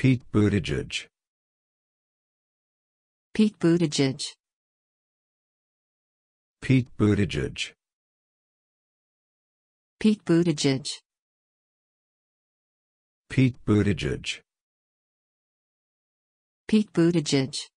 Pete Buttigieg. Pete Buttigieg. Pete Buttigieg. Pete Buttigieg. Pete Buttigieg. Pete Buttigieg.